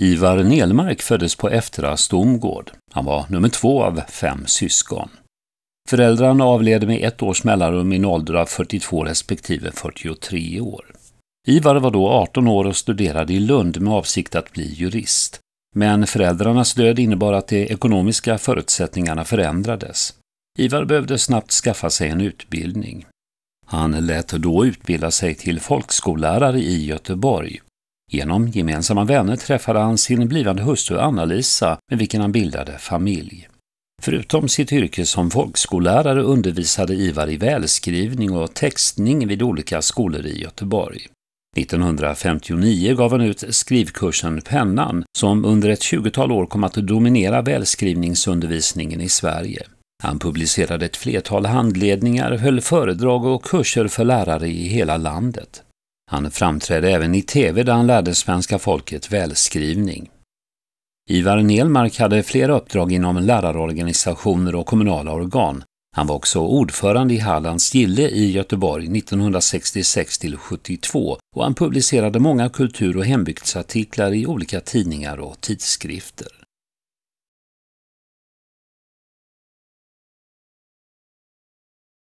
Ivar Nelmark föddes på Eftra Stomgård. Han var nummer två av fem syskon. Föräldrarna avled med ett års mellanrum i en ålder av 42 respektive 43 år. Ivar var då 18 år och studerade i Lund med avsikt att bli jurist. Men föräldrarnas död innebar att de ekonomiska förutsättningarna förändrades. Ivar behövde snabbt skaffa sig en utbildning. Han lät då utbilda sig till folkskollärare i Göteborg Genom gemensamma vänner träffade han sin blivande hustru Anna-Lisa med vilken han bildade familj. Förutom sitt yrke som folkskollärare undervisade Ivar i välskrivning och textning vid olika skolor i Göteborg. 1959 gav han ut skrivkursen Pennan, som under ett 20-tal år kom att dominera välskrivningsundervisningen i Sverige. Han publicerade ett flertal handledningar, höll föredrag och kurser för lärare i hela landet. Han framträdde även i tv där han lärde svenska folket välskrivning. Ivar Nelmark hade flera uppdrag inom lärarorganisationer och kommunala organ. Han var också ordförande i Hallands gille i Göteborg 1966 till 72 och han publicerade många kultur och hembygdsartiklar i olika tidningar och tidskrifter.